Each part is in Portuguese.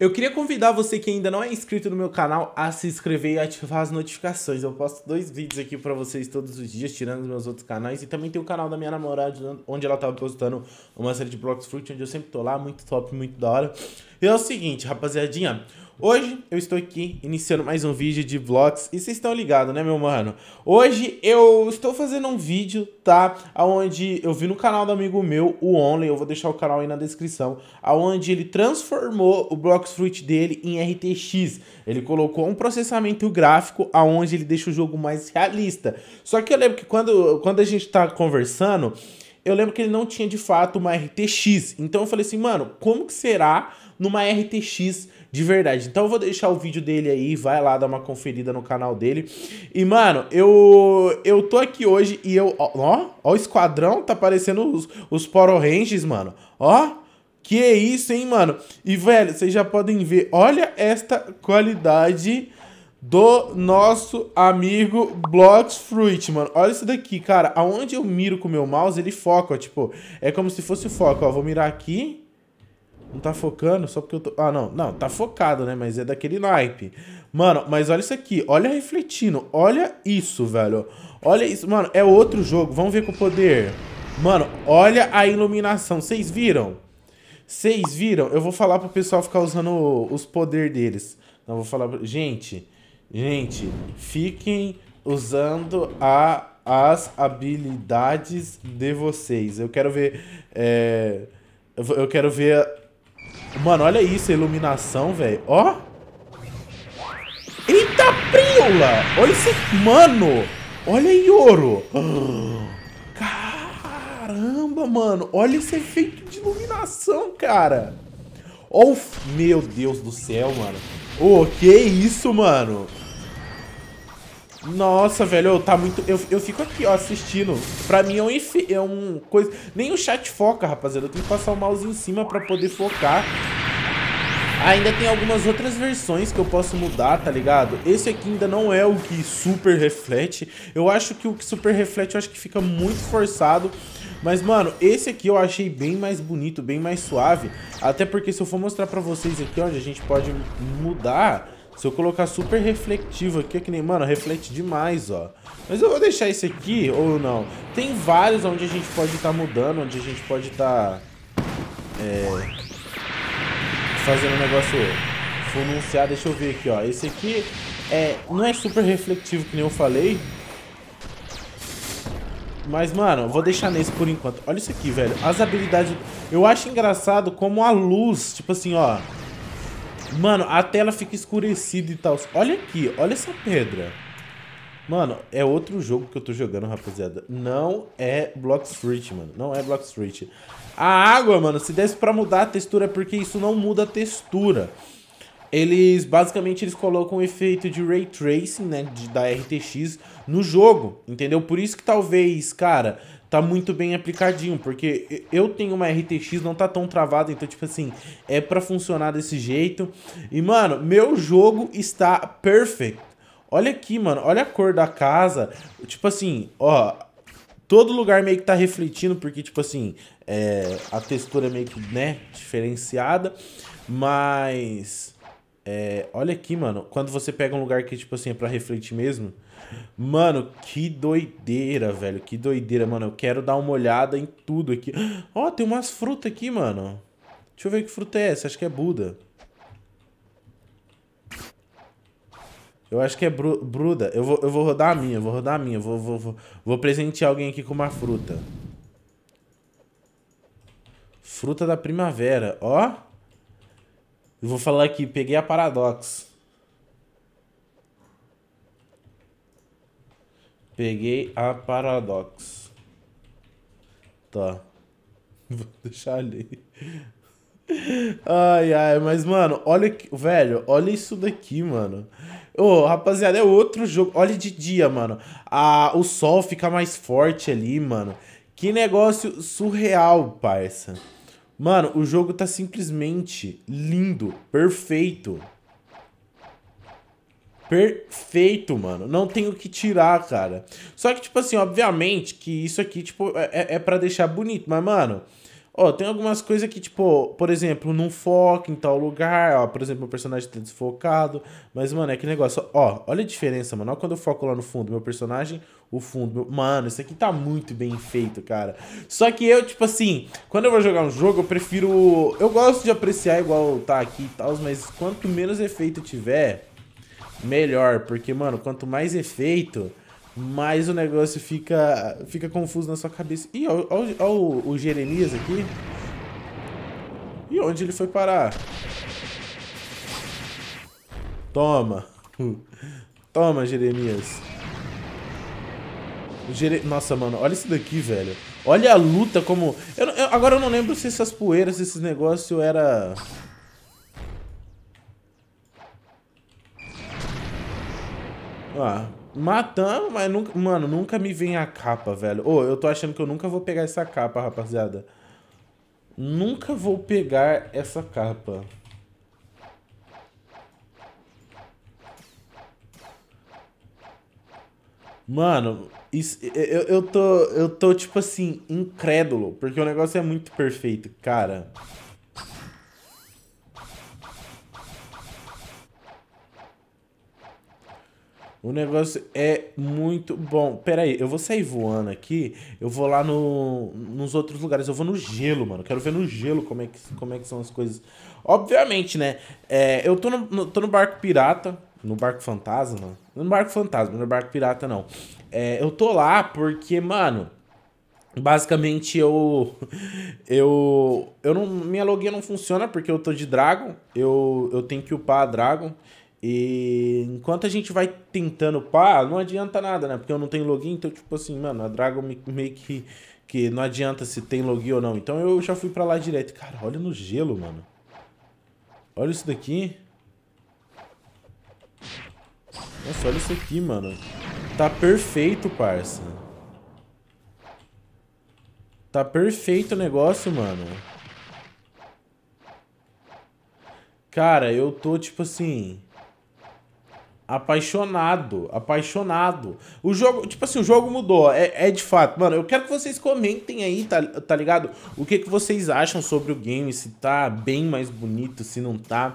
Eu queria convidar você que ainda não é inscrito no meu canal a se inscrever e ativar as notificações. Eu posto dois vídeos aqui pra vocês todos os dias, tirando os meus outros canais. E também tem o canal da minha namorada, onde ela tava tá postando uma série de blocos fruit, onde eu sempre tô lá, muito top, muito da hora. E é o seguinte, rapaziadinha, Hoje eu estou aqui iniciando mais um vídeo de vlogs e vocês estão ligados, né, meu mano? Hoje eu estou fazendo um vídeo, tá? Onde eu vi no canal do amigo meu, o Only, eu vou deixar o canal aí na descrição, aonde ele transformou o Blocks Fruit dele em RTX. Ele colocou um processamento gráfico aonde ele deixa o jogo mais realista. Só que eu lembro que quando, quando a gente tá conversando, eu lembro que ele não tinha de fato uma RTX. Então eu falei assim, mano, como que será numa RTX de verdade? Então eu vou deixar o vídeo dele aí, vai lá dar uma conferida no canal dele. E, mano, eu eu tô aqui hoje e eu... Ó, ó, ó o esquadrão, tá parecendo os, os Power Rangers, mano. Ó, que isso, hein, mano? E, velho, vocês já podem ver, olha esta qualidade do nosso amigo Blocks Fruit, mano. Olha isso daqui, cara. Aonde eu miro com o meu mouse, ele foca, ó. Tipo, é como se fosse o foco, ó. Vou mirar aqui. Não tá focando só porque eu tô... Ah, não. Não, tá focado, né? Mas é daquele naipe. Mano, mas olha isso aqui. Olha refletindo. Olha isso, velho. Olha isso. Mano, é outro jogo. Vamos ver com o poder. Mano, olha a iluminação. Vocês viram? Vocês viram? Eu vou falar pro pessoal ficar usando os poderes deles. Não, vou falar... Gente... Gente, fiquem usando a, as habilidades de vocês. Eu quero ver. É, eu quero ver. Mano, olha isso, a iluminação, velho. Ó! Eita priola! Olha esse. Mano! Olha aí, ouro! Caramba, mano! Olha esse efeito de iluminação, cara! Oh, meu Deus do céu, mano. Ô, oh, que isso, mano? Nossa, velho, tá muito... Eu, eu fico aqui, ó, assistindo. Pra mim é um... É um coisa... Nem o chat foca, rapaziada. Eu tenho que passar o mouse em cima pra poder focar. Ainda tem algumas outras versões que eu posso mudar, tá ligado? Esse aqui ainda não é o que super reflete. Eu acho que o que super reflete, eu acho que fica muito forçado. Mas, mano, esse aqui eu achei bem mais bonito, bem mais suave. Até porque se eu for mostrar pra vocês aqui onde a gente pode mudar... Se eu colocar super refletivo aqui, é que nem... Mano, reflete demais, ó. Mas eu vou deixar esse aqui ou não? Tem vários onde a gente pode estar tá mudando, onde a gente pode estar... Tá, é, fazendo um negócio... Fununciar, deixa eu ver aqui, ó. Esse aqui é, não é super refletivo que nem eu falei, mas, mano, vou deixar nesse por enquanto. Olha isso aqui, velho. As habilidades... Eu acho engraçado como a luz, tipo assim, ó... Mano, a tela fica escurecida e tal. Olha aqui, olha essa pedra. Mano, é outro jogo que eu tô jogando, rapaziada. Não é Block Street, mano. Não é Block Street. A água, mano, se desse pra mudar a textura é porque isso não muda a textura eles basicamente eles colocam o efeito de ray tracing, né, de, da RTX no jogo, entendeu? Por isso que talvez, cara, tá muito bem aplicadinho, porque eu tenho uma RTX, não tá tão travada, então tipo assim, é para funcionar desse jeito. E mano, meu jogo está perfect. Olha aqui, mano, olha a cor da casa. Tipo assim, ó, todo lugar meio que tá refletindo, porque, tipo assim, é, a textura é meio que, né, diferenciada, mas é, olha aqui, mano. Quando você pega um lugar que, tipo assim, é pra refletir mesmo. Mano, que doideira, velho. Que doideira, mano. Eu quero dar uma olhada em tudo aqui. Ó, oh, tem umas frutas aqui, mano. Deixa eu ver que fruta é essa. Acho que é Buda. Eu acho que é bru Bruda. Eu vou, eu vou rodar a minha, vou rodar a minha. Vou, vou, vou, vou presentear alguém aqui com uma fruta. Fruta da primavera. Ó. Eu vou falar aqui, peguei a Paradox. Peguei a Paradox. Tá. Vou deixar ali. Ai, ai, mas, mano, olha, que velho, olha isso daqui, mano. Ô, oh, rapaziada, é outro jogo. Olha de dia, mano. Ah, o sol fica mais forte ali, mano. Que negócio surreal, parça. Mano, o jogo tá simplesmente lindo, perfeito. Perfeito, mano. Não tenho o que tirar, cara. Só que, tipo assim, obviamente que isso aqui, tipo, é, é, é pra deixar bonito. Mas, mano, Ó, tem algumas coisas que, tipo, por exemplo, não foca em tal lugar, ó. Por exemplo, meu personagem tá desfocado. Mas, mano, é que negócio. Ó, olha a diferença, mano. Ó, quando eu foco lá no fundo, meu personagem, o fundo. Meu... Mano, isso aqui tá muito bem feito, cara. Só que eu, tipo assim, quando eu vou jogar um jogo, eu prefiro. Eu gosto de apreciar igual tá aqui e tal, mas quanto menos efeito tiver melhor, porque, mano, quanto mais efeito, mais o negócio fica, fica confuso na sua cabeça. Ih, olha, o, o Jeremias aqui. E onde ele foi parar? Toma. Toma, Jeremias. Jere... Nossa, mano, olha isso daqui, velho. Olha a luta como... Eu, eu, agora eu não lembro se essas poeiras, se esses negócios era... Ah, Matamos, mas nunca. Mano, nunca me vem a capa, velho. Ô, oh, eu tô achando que eu nunca vou pegar essa capa, rapaziada. Nunca vou pegar essa capa. Mano, isso, eu, eu, tô, eu tô, tipo assim, incrédulo, porque o negócio é muito perfeito, cara. O negócio é muito bom. Pera aí, eu vou sair voando aqui. Eu vou lá no, nos outros lugares. Eu vou no gelo, mano. Quero ver no gelo como é que, como é que são as coisas. Obviamente, né? É, eu tô no, no, tô no barco pirata. No barco fantasma? No barco fantasma, no barco pirata não. É, eu tô lá porque, mano. Basicamente eu. Eu. Eu não. Minha login não funciona porque eu tô de Dragon. Eu, eu tenho que upar a Dragon. E enquanto a gente vai tentando pá, não adianta nada, né? Porque eu não tenho login, então, tipo assim, mano, a Dragon meio que, que não adianta se tem login ou não. Então eu já fui pra lá direto. Cara, olha no gelo, mano. Olha isso daqui. Nossa, olha isso aqui, mano. Tá perfeito, parça. Tá perfeito o negócio, mano. Cara, eu tô, tipo assim... Apaixonado, apaixonado. O jogo, tipo assim, o jogo mudou, é, é, de fato. Mano, eu quero que vocês comentem aí, tá, tá ligado? O que, que vocês acham sobre o game, se tá bem mais bonito, se não tá.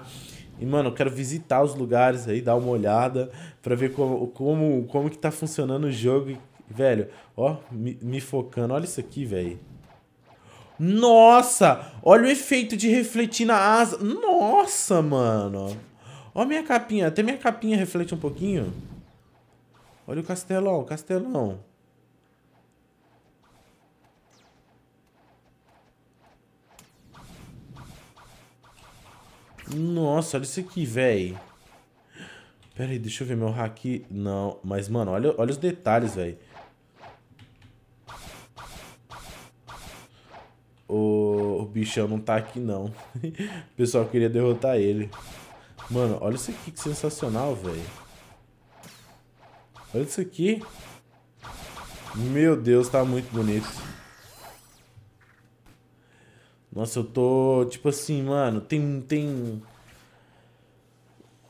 E, mano, eu quero visitar os lugares aí, dar uma olhada, pra ver como, como, como que tá funcionando o jogo. velho, ó, me, me focando, olha isso aqui, velho. Nossa, olha o efeito de refletir na asa. Nossa, mano. Olha minha capinha. Até minha capinha reflete um pouquinho. Olha o castelão, castelão. Nossa, olha isso aqui, velho. Pera aí, deixa eu ver meu hack. Não, mas, mano, olha, olha os detalhes, velho. O... o bichão não tá aqui, não. o pessoal queria derrotar ele. Mano, olha isso aqui que sensacional, velho. Olha isso aqui. Meu Deus, tá muito bonito. Nossa, eu tô... Tipo assim, mano, tem... tem...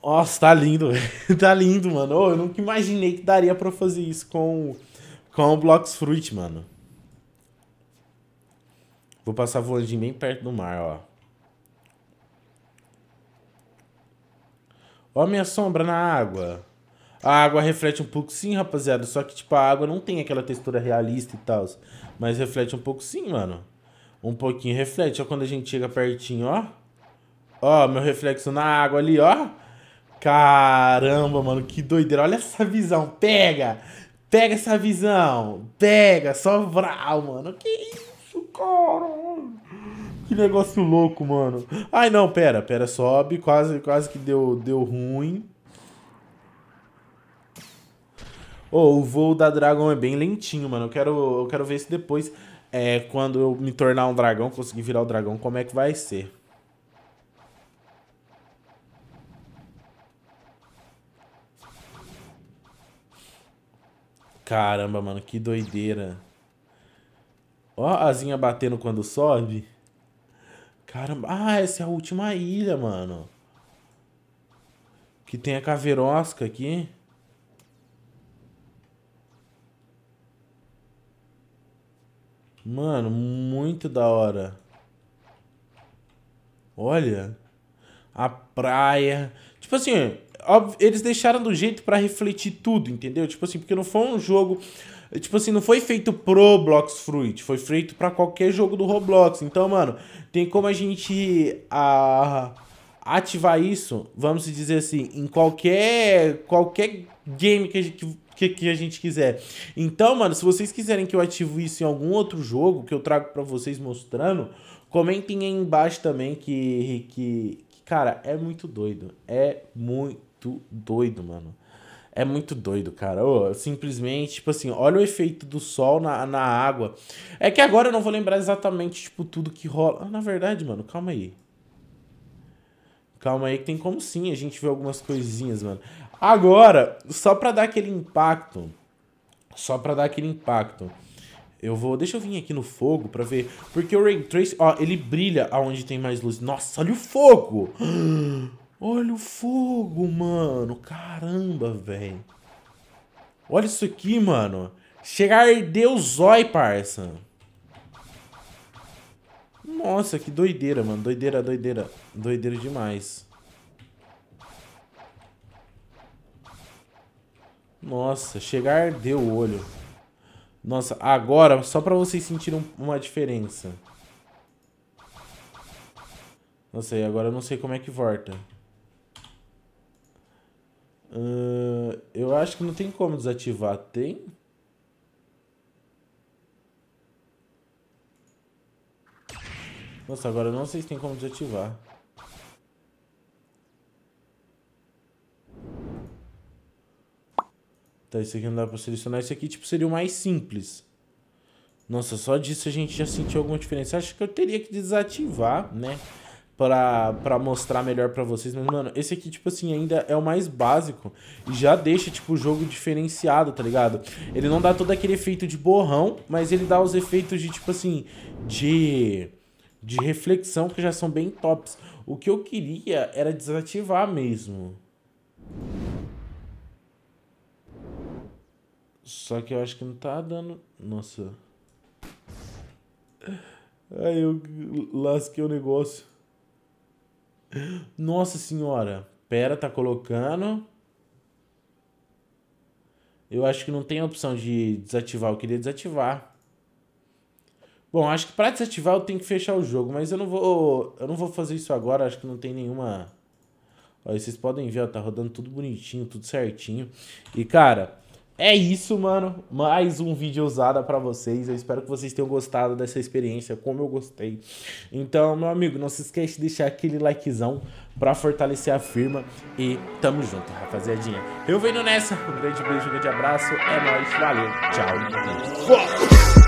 Nossa, tá lindo, velho. tá lindo, mano. eu nunca imaginei que daria pra fazer isso com... Com o Blox Fruit, mano. Vou passar voando bem perto do mar, ó. Ó a minha sombra na água. A água reflete um pouco sim, rapaziada. Só que, tipo, a água não tem aquela textura realista e tal. Mas reflete um pouco sim, mano. Um pouquinho reflete. Ó, quando a gente chega pertinho, ó. Ó, meu reflexo na água ali, ó. Caramba, mano, que doideira. Olha essa visão. Pega! Pega essa visão. Pega, só vral, mano. Que isso, caralho. Que negócio louco, mano. Ai, não, pera, pera, sobe. Quase, quase que deu, deu ruim. Oh, o voo da dragão é bem lentinho, mano. Eu quero, eu quero ver se depois, é, quando eu me tornar um dragão, conseguir virar o um dragão, como é que vai ser. Caramba, mano, que doideira. Ó a asinha batendo quando sobe. Caramba. Ah, essa é a última ilha, mano. Que tem a caveirosca aqui. Mano, muito da hora. Olha. A praia. Tipo assim, eles deixaram do jeito para refletir tudo, entendeu? Tipo assim, porque não foi um jogo. Tipo assim, não foi feito pro Blox Fruit, foi feito para qualquer jogo do Roblox. Então, mano, tem como a gente a, ah, ativar isso, vamos dizer assim, em qualquer, qualquer game que a gente, que, que a gente quiser. Então, mano, se vocês quiserem que eu ative isso em algum outro jogo que eu trago para vocês mostrando, comentem aí embaixo também que, que, cara, é muito doido. É muito muito doido, mano. É muito doido, cara. Oh, simplesmente, tipo assim, olha o efeito do sol na, na água. É que agora eu não vou lembrar exatamente, tipo, tudo que rola. Ah, na verdade, mano, calma aí. Calma aí que tem como sim a gente ver algumas coisinhas, mano. Agora, só pra dar aquele impacto. Só pra dar aquele impacto. Eu vou... Deixa eu vir aqui no fogo pra ver. Porque o Ray Trace, ó, ele brilha aonde tem mais luz. Nossa, olha o fogo! Olha o fogo, mano. Caramba, velho. Olha isso aqui, mano. Chegar a o zói, parça. Nossa, que doideira, mano. Doideira, doideira. Doideira demais. Nossa, chegar deu o olho. Nossa, agora, só pra vocês sentirem uma diferença. Nossa, e agora eu não sei como é que volta. Ah, eu acho que não tem como desativar. Tem? Nossa, agora eu não sei se tem como desativar. Tá, isso aqui não dá pra selecionar. Isso aqui, tipo, seria o mais simples. Nossa, só disso a gente já sentiu alguma diferença. Acho que eu teria que desativar, né? para mostrar melhor para vocês. Mas, mano, esse aqui, tipo assim, ainda é o mais básico. E já deixa, tipo, o jogo diferenciado, tá ligado? Ele não dá todo aquele efeito de borrão, mas ele dá os efeitos de, tipo assim, de... De reflexão que já são bem tops. O que eu queria era desativar mesmo. Só que eu acho que não tá dando... Nossa. Aí eu lasquei o negócio. Nossa senhora. Pera, tá colocando. Eu acho que não tem a opção de desativar. Eu queria desativar. Bom, acho que para desativar eu tenho que fechar o jogo, mas eu não vou, eu não vou fazer isso agora, acho que não tem nenhuma Ó, vocês podem ver, ó, tá rodando tudo bonitinho, tudo certinho. E cara, é isso, mano. Mais um vídeo usada para vocês. Eu espero que vocês tenham gostado dessa experiência, como eu gostei. Então, meu amigo, não se esquece de deixar aquele likezão para fortalecer a firma. E tamo junto, rapaziadinha. Eu venho nessa. Um grande beijo, um grande abraço. É nóis. Valeu. Tchau.